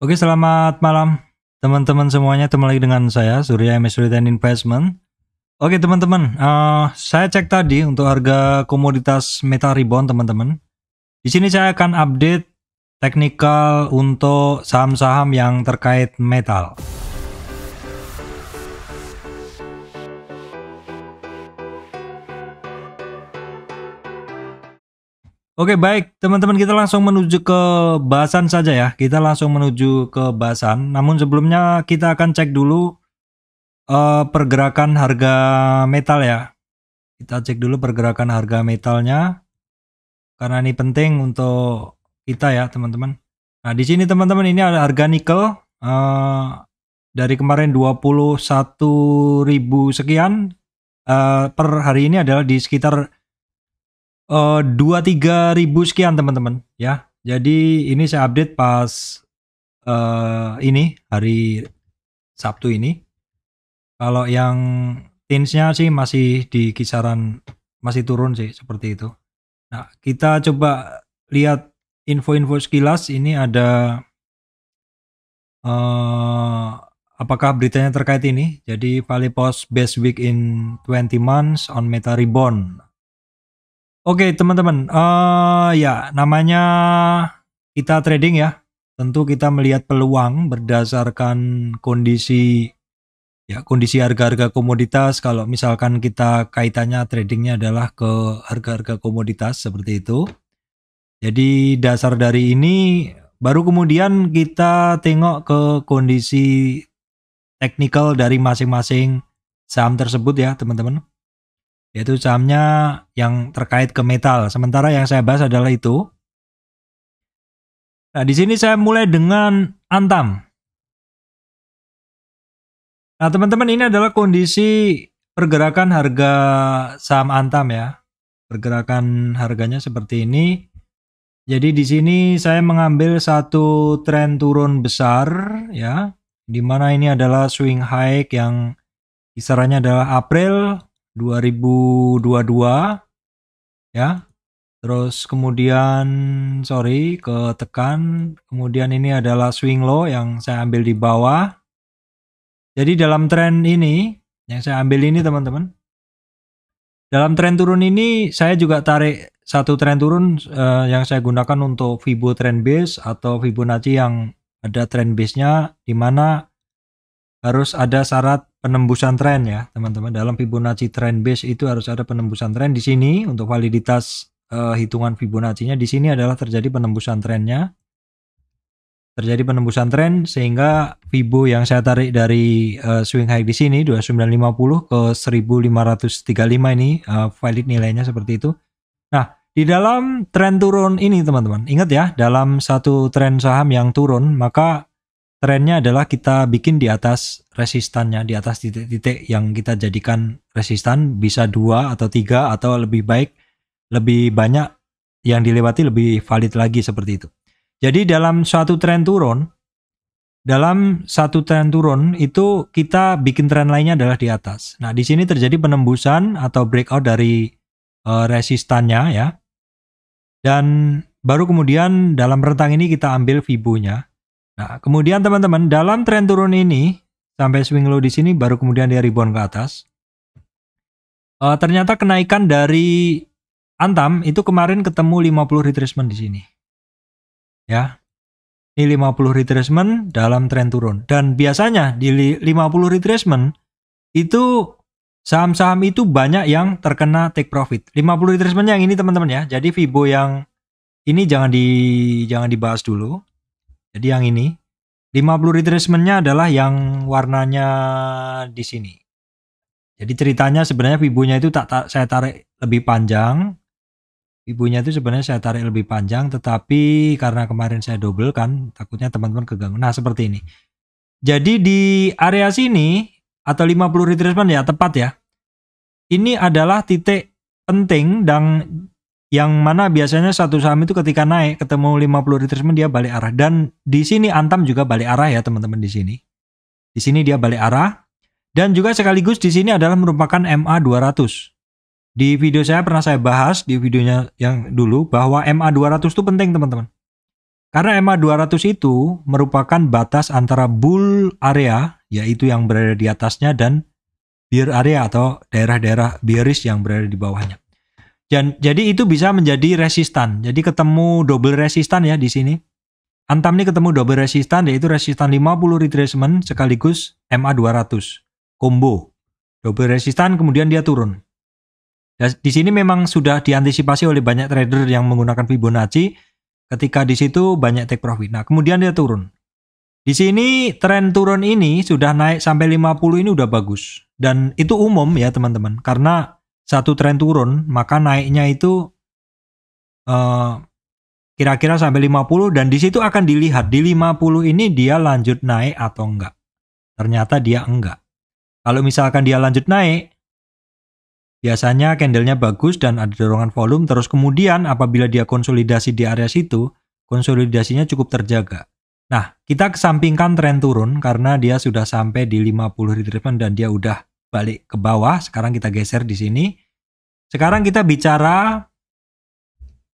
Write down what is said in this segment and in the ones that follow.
Oke, selamat malam teman-teman semuanya. Ketemu lagi dengan saya Surya MS Return Investment. Oke, teman-teman, uh, saya cek tadi untuk harga komoditas metal rebound teman-teman. Di sini saya akan update teknikal untuk saham-saham yang terkait metal. Oke baik teman-teman kita langsung menuju ke bahasan saja ya kita langsung menuju ke bahasan namun sebelumnya kita akan cek dulu uh, pergerakan harga metal ya kita cek dulu pergerakan harga metalnya karena ini penting untuk kita ya teman-teman nah di sini teman-teman ini ada harga nikel uh, dari kemarin 21.000 sekian uh, per hari ini adalah di sekitar Eh, dua tiga ribu sekian teman-teman ya. Jadi ini saya update pas uh, ini hari Sabtu ini. Kalau yang tinsnya sih masih di kisaran masih turun sih seperti itu. Nah kita coba lihat info-info sekilas ini ada uh, apakah beritanya terkait ini? Jadi Valley Post best week in 20 months on Meta Reborn. Oke teman-teman, uh, ya namanya kita trading ya. Tentu kita melihat peluang berdasarkan kondisi ya kondisi harga-harga komoditas. Kalau misalkan kita kaitannya tradingnya adalah ke harga-harga komoditas seperti itu. Jadi dasar dari ini baru kemudian kita tengok ke kondisi teknikal dari masing-masing saham tersebut ya teman-teman yaitu sahamnya yang terkait ke metal. Sementara yang saya bahas adalah itu. Nah, di sini saya mulai dengan Antam. Nah, teman-teman ini adalah kondisi pergerakan harga saham Antam ya. Pergerakan harganya seperti ini. Jadi di sini saya mengambil satu tren turun besar ya, di mana ini adalah swing high yang kisarannya adalah April 2022 ya. Terus kemudian sorry tekan, kemudian ini adalah swing low yang saya ambil di bawah. Jadi dalam tren ini yang saya ambil ini teman-teman. Dalam tren turun ini saya juga tarik satu tren turun uh, yang saya gunakan untuk Fibo trend base atau Fibonacci yang ada trend base-nya di mana harus ada syarat penembusan tren ya teman-teman dalam Fibonacci trend base itu harus ada penembusan tren di sini untuk validitas uh, hitungan Fibonacci-nya di sini adalah terjadi penembusan trennya terjadi penembusan tren sehingga Fibo yang saya tarik dari uh, swing high di sini 2950 ke 1535 ini uh, valid nilainya seperti itu nah di dalam tren turun ini teman-teman ingat ya dalam satu tren saham yang turun maka trennya adalah kita bikin di atas resistannya, di atas titik-titik yang kita jadikan resistan, bisa dua atau tiga atau lebih baik, lebih banyak yang dilewati lebih valid lagi seperti itu. Jadi dalam suatu tren turun, dalam satu tren turun itu kita bikin tren lainnya adalah di atas. Nah di sini terjadi penembusan atau breakout dari uh, resistannya ya. Dan baru kemudian dalam rentang ini kita ambil fibonya. Nah, kemudian teman-teman, dalam tren turun ini sampai swing low di sini baru kemudian dia rebound ke atas. E, ternyata kenaikan dari Antam itu kemarin ketemu 50 retracement di sini. Ya. Ini 50 retracement dalam tren turun dan biasanya di 50 retracement itu saham-saham itu banyak yang terkena take profit. 50 retracement yang ini teman-teman ya. Jadi Fibo yang ini jangan di jangan dibahas dulu jadi yang ini 50 retracementnya adalah yang warnanya di sini. Jadi ceritanya sebenarnya fibunya itu tak, tak saya tarik lebih panjang. Fibunya itu sebenarnya saya tarik lebih panjang tetapi karena kemarin saya double kan takutnya teman-teman keganggu. Nah, seperti ini. Jadi di area sini atau 50 retracement ya tepat ya. Ini adalah titik penting dan yang mana biasanya satu saham itu ketika naik ketemu 50 retracement dia balik arah dan di sini Antam juga balik arah ya teman-teman di sini. Di sini dia balik arah dan juga sekaligus di sini adalah merupakan MA 200. Di video saya pernah saya bahas di videonya yang dulu bahwa MA 200 itu penting teman-teman. Karena MA 200 itu merupakan batas antara bull area yaitu yang berada di atasnya dan bear area atau daerah-daerah bearish yang berada di bawahnya. Jadi itu bisa menjadi resistan. Jadi ketemu double resistan ya di sini. Antam ini ketemu double resistan yaitu resistan 50 retracement sekaligus MA200 combo. Double resistan kemudian dia turun. Dan ya, di sini memang sudah diantisipasi oleh banyak trader yang menggunakan Fibonacci ketika di situ banyak take profit. Nah, kemudian dia turun. Di sini tren turun ini sudah naik sampai 50 ini udah bagus dan itu umum ya teman-teman karena satu tren turun, maka naiknya itu kira eh, kira-kira sampai 50 dan di situ akan dilihat di 50 ini dia lanjut naik atau enggak. Ternyata dia enggak. Kalau misalkan dia lanjut naik, biasanya candlenya bagus dan ada dorongan volume terus kemudian apabila dia konsolidasi di area situ, konsolidasinya cukup terjaga. Nah, kita kesampingkan tren turun karena dia sudah sampai di 50 retracement dan dia udah balik ke bawah. Sekarang kita geser di sini. Sekarang kita bicara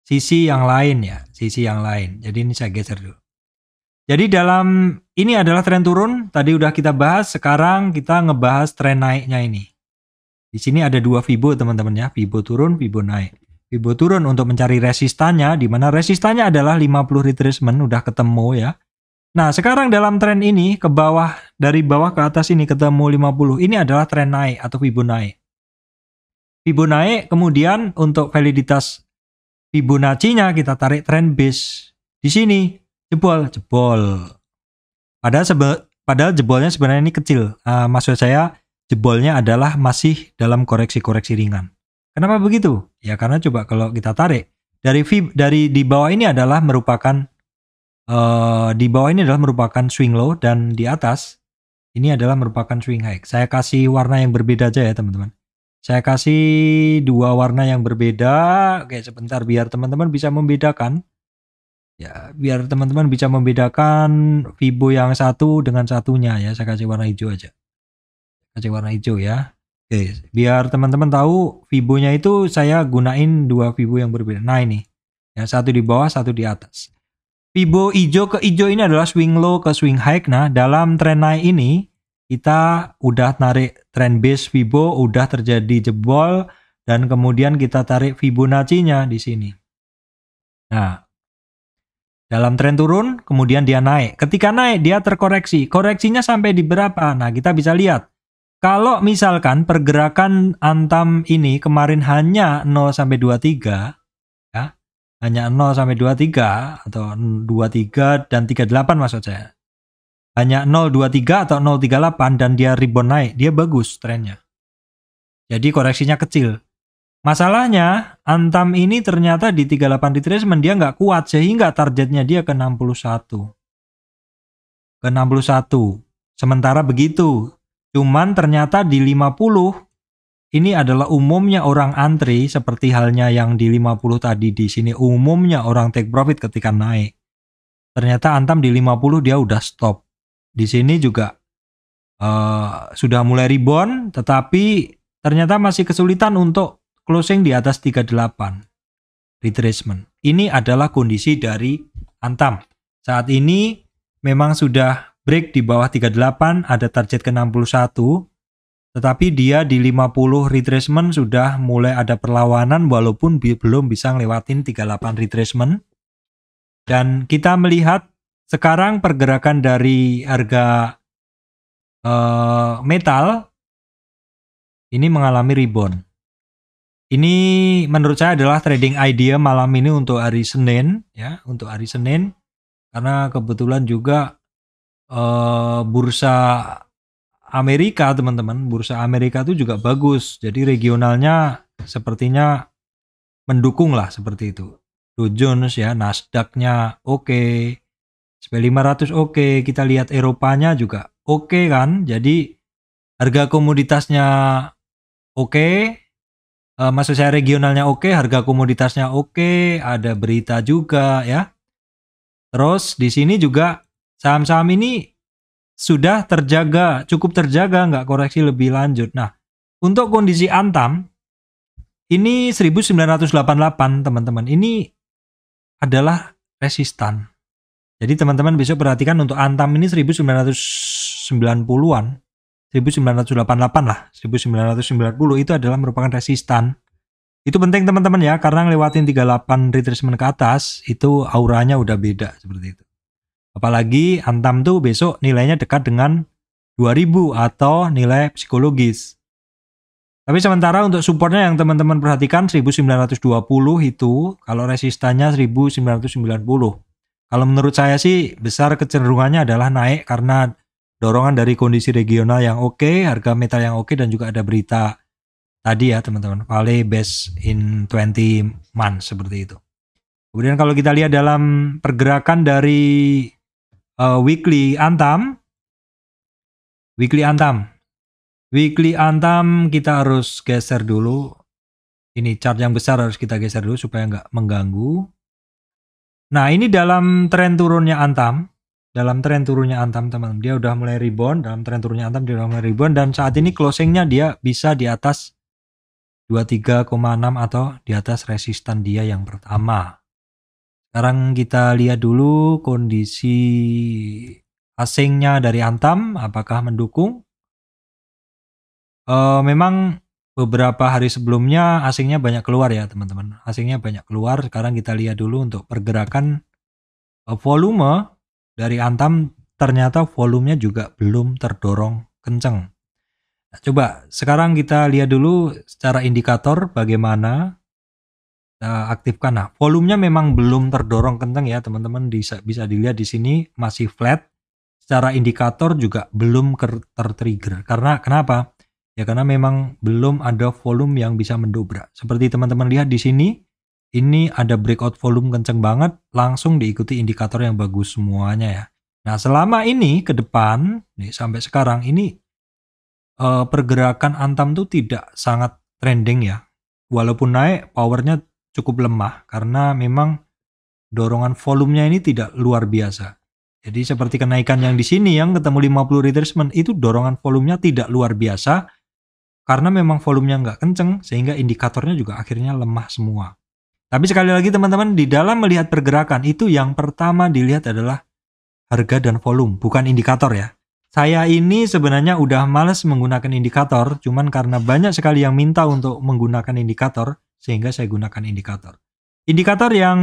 sisi yang lain ya, sisi yang lain. Jadi ini saya geser dulu. Jadi dalam ini adalah tren turun, tadi udah kita bahas, sekarang kita ngebahas tren naiknya ini. Di sini ada dua Fibo teman-teman ya, Fibo turun, Fibo naik. Fibo turun untuk mencari resistannya, di mana resistannya adalah 50 retracement, udah ketemu ya. Nah, sekarang dalam tren ini ke bawah dari bawah ke atas ini ketemu 50. Ini adalah tren naik atau Fibo naik. Fibo naik kemudian untuk validitas Fibonacci-nya kita tarik tren base. Di sini jebol, jebol. Padahal sebe padahal jebolnya sebenarnya ini kecil. Uh, maksud saya jebolnya adalah masih dalam koreksi-koreksi ringan. Kenapa begitu? Ya karena coba kalau kita tarik dari fib dari di bawah ini adalah merupakan Eh, di bawah ini adalah merupakan swing low dan di atas ini adalah merupakan swing high. Saya kasih warna yang berbeda aja ya teman-teman. Saya kasih dua warna yang berbeda. Oke sebentar biar teman-teman bisa membedakan. Ya biar teman-teman bisa membedakan Vibo yang satu dengan satunya ya. Saya kasih warna hijau aja. Kasih warna hijau ya. Oke biar teman-teman tahu Vibonya itu saya gunain dua Vibo yang berbeda. Nah ini. yang satu di bawah, satu di atas. Fibo ijo ke ijo ini adalah swing low ke swing high. Nah, dalam tren naik ini kita udah tarik trend base Fibo, udah terjadi jebol dan kemudian kita tarik Fibonacci-nya di sini. Nah, dalam tren turun, kemudian dia naik. Ketika naik, dia terkoreksi. Koreksinya sampai di berapa? Nah, kita bisa lihat. Kalau misalkan pergerakan antam ini kemarin hanya 0 sampai 23, hanya 0 sampai 23 atau 23 dan 38 maksud saya. Hanya 023 atau 038 dan dia rebound naik, dia bagus trennya. Jadi koreksinya kecil. Masalahnya, Antam ini ternyata di 38 retracement dia nggak kuat sehingga targetnya dia ke 61. Ke 61. Sementara begitu, cuman ternyata di 50 ini adalah umumnya orang antri seperti halnya yang di 50 tadi di sini umumnya orang take profit ketika naik. Ternyata Antam di 50 dia udah stop. Di sini juga uh, sudah mulai rebound tetapi ternyata masih kesulitan untuk closing di atas 38 retracement. Ini adalah kondisi dari Antam. Saat ini memang sudah break di bawah 38, ada target ke 61 tetapi dia di 50 retracement sudah mulai ada perlawanan walaupun belum bisa ngelewatin 38 retracement. Dan kita melihat sekarang pergerakan dari harga uh, metal ini mengalami rebound. Ini menurut saya adalah trading idea malam ini untuk hari Senin ya, untuk hari Senin karena kebetulan juga uh, bursa Amerika teman-teman bursa Amerika itu juga bagus jadi regionalnya sepertinya mendukung lah seperti itu Dow Jones ya Nasdaqnya oke okay. SP500 oke okay. kita lihat Eropanya juga oke okay kan jadi harga komoditasnya oke okay. uh, eh, maksud saya regionalnya oke okay, harga komoditasnya oke okay, ada berita juga ya terus di sini juga saham-saham ini sudah terjaga, cukup terjaga, nggak koreksi lebih lanjut. Nah, untuk kondisi Antam, ini 1988 teman-teman, ini adalah resistan. Jadi teman-teman besok perhatikan untuk Antam ini 1990-an, 1988 lah, 1990 itu adalah merupakan resistan. Itu penting teman-teman ya, karena ngelewatin 38 retracement ke atas, itu auranya udah beda seperti itu. Apalagi Antam tuh besok nilainya dekat dengan 2000 atau nilai psikologis. Tapi sementara untuk supportnya yang teman-teman perhatikan 1920 itu kalau resistannya 1990. Kalau menurut saya sih besar kecenderungannya adalah naik karena dorongan dari kondisi regional yang oke, okay, harga metal yang oke okay, dan juga ada berita tadi ya teman-teman, Vale best in 20 months seperti itu. Kemudian kalau kita lihat dalam pergerakan dari uh, weekly antam weekly antam weekly antam kita harus geser dulu ini chart yang besar harus kita geser dulu supaya nggak mengganggu nah ini dalam tren turunnya antam dalam tren turunnya antam teman-teman dia udah mulai rebound dalam tren turunnya antam dia udah mulai rebound dan saat ini closingnya dia bisa di atas 23,6 atau di atas resistan dia yang pertama sekarang kita lihat dulu kondisi asingnya dari Antam apakah mendukung. E, memang beberapa hari sebelumnya asingnya banyak keluar ya teman-teman. Asingnya banyak keluar. Sekarang kita lihat dulu untuk pergerakan eh, volume dari Antam ternyata volumenya juga belum terdorong kenceng. Nah, coba sekarang kita lihat dulu secara indikator bagaimana uh, aktifkan. Nah, volumenya memang belum terdorong kencang ya, teman-teman. Bisa, bisa dilihat di sini masih flat. Secara indikator juga belum tertrigger. Karena kenapa? Ya karena memang belum ada volume yang bisa mendobrak. Seperti teman-teman lihat di sini, ini ada breakout volume kenceng banget, langsung diikuti indikator yang bagus semuanya ya. Nah, selama ini ke depan, nih sampai sekarang ini eh, pergerakan Antam tuh tidak sangat trending ya. Walaupun naik, powernya cukup lemah karena memang dorongan volumenya ini tidak luar biasa. Jadi seperti kenaikan yang di sini yang ketemu 50 retracement itu dorongan volumenya tidak luar biasa karena memang volumenya nggak kenceng sehingga indikatornya juga akhirnya lemah semua. Tapi sekali lagi teman-teman di dalam melihat pergerakan itu yang pertama dilihat adalah harga dan volume bukan indikator ya. Saya ini sebenarnya udah males menggunakan indikator cuman karena banyak sekali yang minta untuk menggunakan indikator sehingga saya gunakan indikator. Indikator yang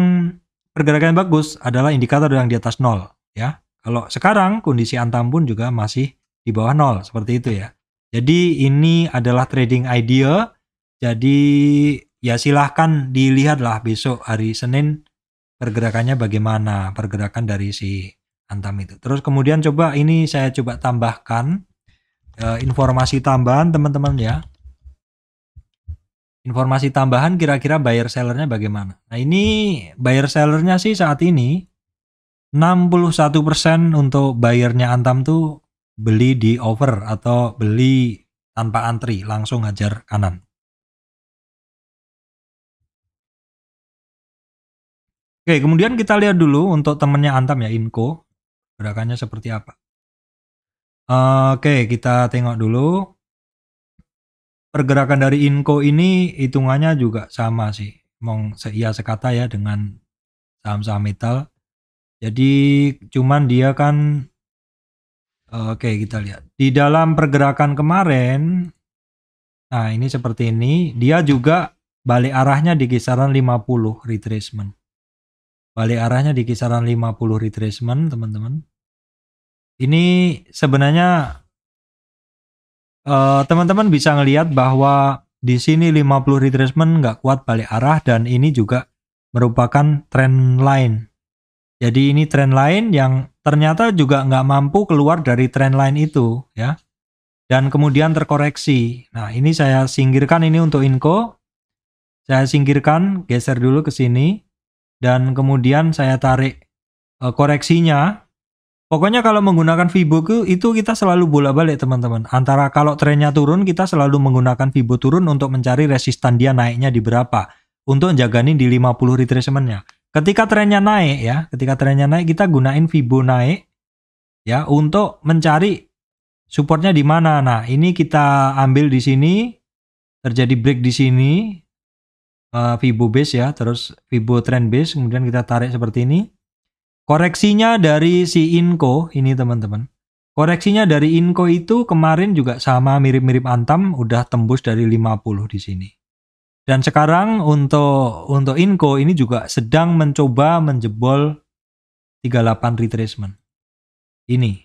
pergerakan bagus adalah indikator yang di atas nol, ya. Kalau sekarang kondisi antam pun juga masih di bawah nol seperti itu ya. Jadi ini adalah trading idea. Jadi ya silahkan dilihatlah besok hari Senin pergerakannya bagaimana pergerakan dari si antam itu. Terus kemudian coba ini saya coba tambahkan e, informasi tambahan teman-teman ya informasi tambahan kira-kira buyer sellernya bagaimana. Nah ini buyer sellernya sih saat ini 61% untuk buyernya Antam tuh beli di over atau beli tanpa antri langsung ngajar kanan. Oke, kemudian kita lihat dulu untuk temennya Antam ya, Inko. Gerakannya seperti apa. Oke, kita tengok dulu pergerakan dari Inco ini hitungannya juga sama sih. mong seia ya, sekata ya dengan saham-saham metal. Jadi cuman dia kan eh, oke kita lihat. Di dalam pergerakan kemarin nah ini seperti ini, dia juga balik arahnya di kisaran 50 retracement. Balik arahnya di kisaran 50 retracement, teman-teman. Ini sebenarnya Eh, teman-teman bisa ngelihat bahwa di sini 50 retracement nggak kuat balik arah dan ini juga merupakan trend line. Jadi ini trend line yang ternyata juga nggak mampu keluar dari trend line itu ya. Dan kemudian terkoreksi. Nah ini saya singkirkan ini untuk inko. Saya singkirkan, geser dulu ke sini. Dan kemudian saya tarik eh, koreksinya Pokoknya kalau menggunakan Fibo itu kita selalu bolak-balik teman-teman. Antara kalau trennya turun kita selalu menggunakan Fibo turun untuk mencari resistan dia naiknya di berapa. Untuk jaganin di 50 retracementnya. Ketika trennya naik ya, ketika trennya naik kita gunain Fibo naik ya untuk mencari supportnya di mana. Nah ini kita ambil di sini terjadi break di sini uh, base ya, terus Fibo trend base kemudian kita tarik seperti ini. Koreksinya dari si Inko ini teman-teman. Koreksinya dari Inko itu kemarin juga sama mirip-mirip Antam udah tembus dari 50 di sini. Dan sekarang untuk untuk Inko ini juga sedang mencoba menjebol 38 retracement. Ini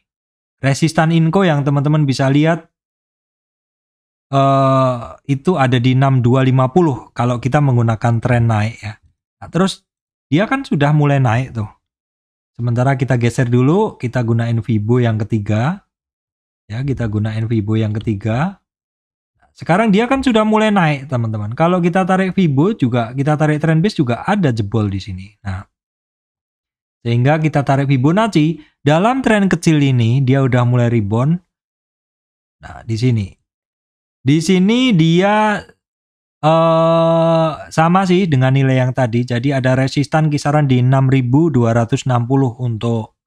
resistan Inko yang teman-teman bisa lihat uh, itu ada di 6250 kalau kita menggunakan tren naik ya. Nah, terus dia kan sudah mulai naik tuh. Sementara kita geser dulu, kita gunain Vibo yang ketiga. Ya, kita gunain Vibo yang ketiga. Sekarang dia kan sudah mulai naik, teman-teman. Kalau kita tarik Vibo juga, kita tarik trend base juga ada jebol di sini. Nah, sehingga kita tarik Fibonacci, dalam tren kecil ini dia udah mulai rebound. Nah, di sini. Di sini dia Uh, sama sih dengan nilai yang tadi. Jadi ada resistan kisaran di 6.260 untuk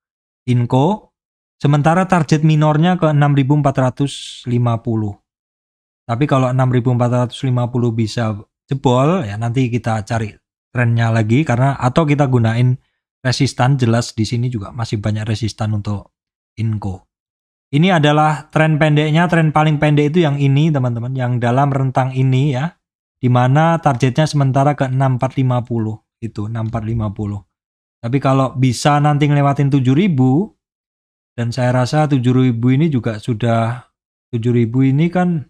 Inco. Sementara target minornya ke 6.450. Tapi kalau 6.450 bisa jebol ya nanti kita cari trennya lagi karena atau kita gunain resistan jelas di sini juga masih banyak resistan untuk Inco. Ini adalah tren pendeknya, tren paling pendek itu yang ini teman-teman, yang dalam rentang ini ya, di mana targetnya sementara ke 6450 itu 6450. Tapi kalau bisa nanti ngelewatin 7000 dan saya rasa 7000 ini juga sudah 7000 ini kan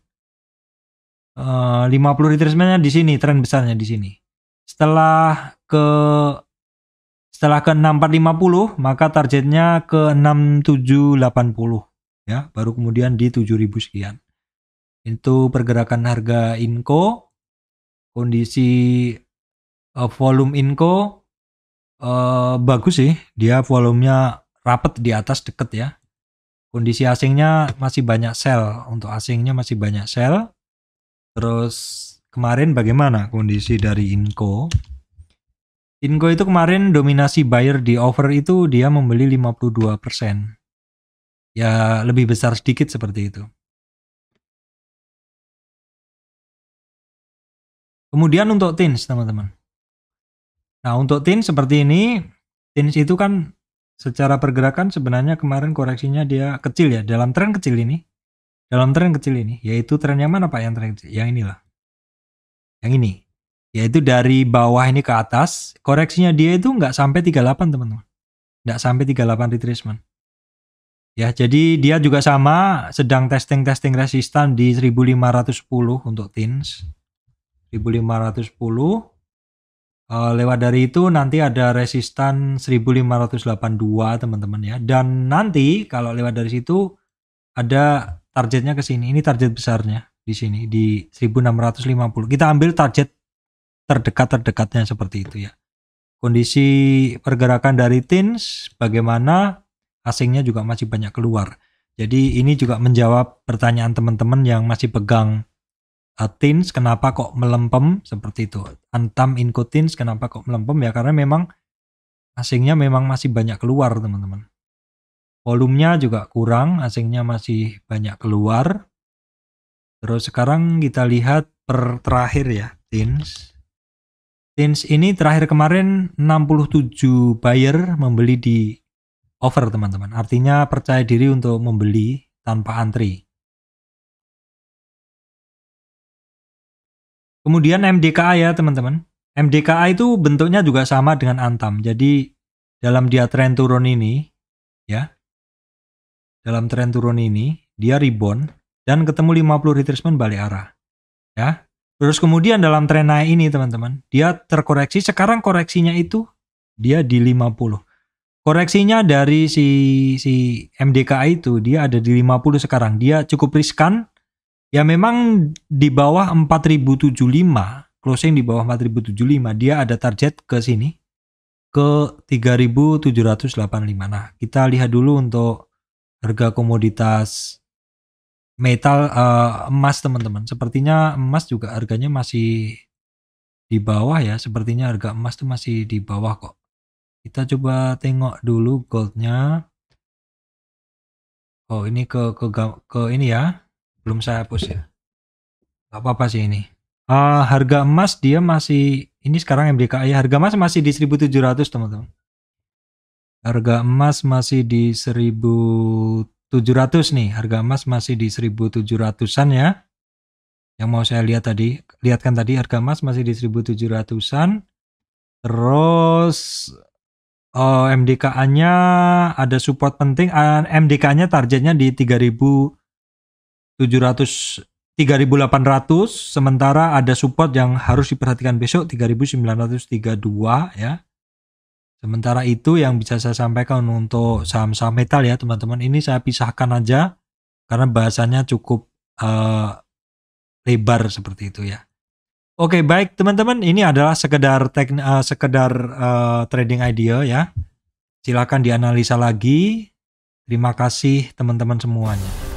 eh, uh, 50 retracementnya di sini tren besarnya di sini. Setelah ke setelah ke 6450 maka targetnya ke 6780 ya baru kemudian di 7000 sekian. Itu pergerakan harga Inco kondisi uh, volume inko uh, eh, bagus sih dia volumenya rapet di atas deket ya kondisi asingnya masih banyak sel untuk asingnya masih banyak sel terus kemarin bagaimana kondisi dari inko inko itu kemarin dominasi buyer di over itu dia membeli 52% ya lebih besar sedikit seperti itu Kemudian untuk Tins teman-teman. Nah, untuk Tins seperti ini, Tins itu kan secara pergerakan sebenarnya kemarin koreksinya dia kecil ya, dalam tren kecil ini. Dalam tren kecil ini, yaitu tren yang mana Pak yang tren kecil? Yang inilah. Yang ini. Yaitu dari bawah ini ke atas, koreksinya dia itu nggak sampai 38 teman-teman. Nggak sampai 38 retracement. Ya, jadi dia juga sama sedang testing-testing resistan di 1510 untuk Tins. 1510 eh, lewat dari itu nanti ada resistan 1582 teman-teman ya dan nanti kalau lewat dari situ ada targetnya ke sini ini target besarnya di sini di 1650 kita ambil target terdekat terdekatnya seperti itu ya kondisi pergerakan dari tins bagaimana asingnya juga masih banyak keluar jadi ini juga menjawab pertanyaan teman-teman yang masih pegang tins kenapa kok melempem seperti itu antam Tins kenapa kok melempem ya karena memang asingnya memang masih banyak keluar teman-teman volumenya juga kurang asingnya masih banyak keluar terus sekarang kita lihat per terakhir ya tins tins ini terakhir kemarin 67 buyer membeli di over teman-teman artinya percaya diri untuk membeli tanpa antri Kemudian MDKA ya teman-teman. MDKA itu bentuknya juga sama dengan Antam. Jadi dalam dia tren turun ini ya. Dalam tren turun ini dia rebound dan ketemu 50 retracement balik arah. Ya. Terus kemudian dalam tren naik ini teman-teman, dia terkoreksi. Sekarang koreksinya itu dia di 50. Koreksinya dari si si MDKA itu dia ada di 50 sekarang. Dia cukup riskan Ya memang di bawah 4075, closing di bawah 4075, dia ada target ke sini ke 3785. Nah, kita lihat dulu untuk harga komoditas metal uh, emas teman-teman. Sepertinya emas juga harganya masih di bawah ya. Sepertinya harga emas tuh masih di bawah kok. Kita coba tengok dulu goldnya. Oh ini ke ke ke ini ya belum saya hapus ya nggak apa-apa sih ini uh, harga emas dia masih ini sekarang ya harga emas masih di 1700 teman-teman harga emas masih di 1700 nih harga emas masih di 1700an ya yang mau saya lihat tadi lihatkan tadi harga emas masih di 1700an terus oh, eh, MDKA-nya ada support penting MDKA eh, MDK-nya targetnya di 3000 700 3800 sementara ada support yang harus diperhatikan besok 3932 ya. Sementara itu yang bisa saya sampaikan untuk saham-saham metal ya teman-teman ini saya pisahkan aja karena bahasanya cukup uh, lebar seperti itu ya. Oke baik teman-teman ini adalah sekedar tekn uh, sekedar uh, trading idea ya. Silakan dianalisa lagi. Terima kasih teman-teman semuanya.